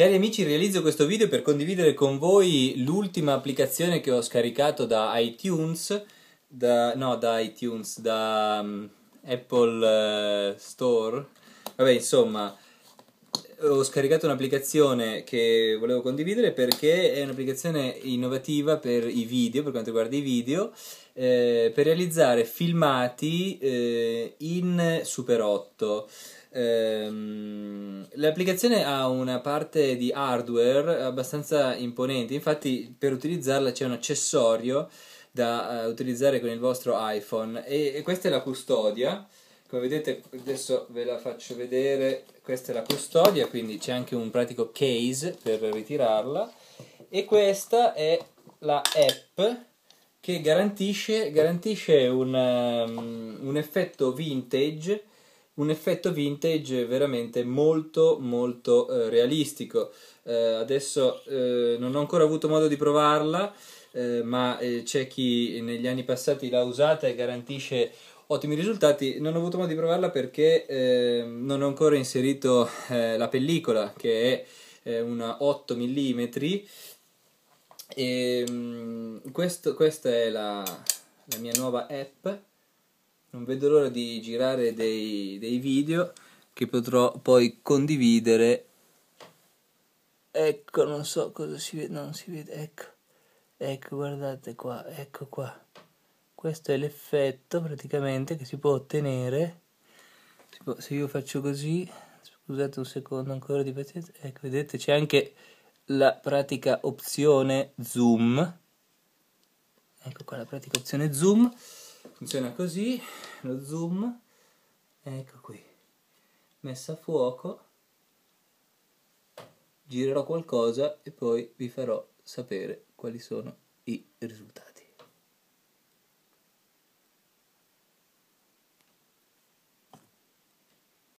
Cari amici, realizzo questo video per condividere con voi l'ultima applicazione che ho scaricato da iTunes, da, no, da iTunes, da um, Apple uh, Store. Vabbè, insomma, ho scaricato un'applicazione che volevo condividere perché è un'applicazione innovativa per i video, per quanto riguarda i video, eh, per realizzare filmati eh, in Super 8. Ehm, l'applicazione ha una parte di hardware abbastanza imponente, infatti per utilizzarla c'è un accessorio da eh, utilizzare con il vostro iPhone e questa è la custodia come vedete adesso ve la faccio vedere questa è la custodia quindi c'è anche un pratico case per ritirarla e questa è la app che garantisce, garantisce un, um, un effetto vintage un effetto vintage veramente molto molto eh, realistico eh, adesso eh, non ho ancora avuto modo di provarla eh, ma eh, c'è chi negli anni passati l'ha usata e garantisce ottimi risultati. Non ho avuto modo di provarla perché eh, non ho ancora inserito eh, la pellicola che è eh, una 8 mm. E, mh, questo, questa è la, la, mia nuova app. Non vedo l'ora di girare dei, dei video che potrò poi condividere. Ecco, non so cosa si vede, non si vede, ecco, ecco, guardate qua, ecco qua questo è l'effetto praticamente che si può ottenere se io faccio così scusate un secondo ancora di pazienza ecco vedete c'è anche la pratica opzione zoom ecco qua la pratica opzione zoom funziona così lo zoom ecco qui messa a fuoco girerò qualcosa e poi vi farò sapere quali sono i risultati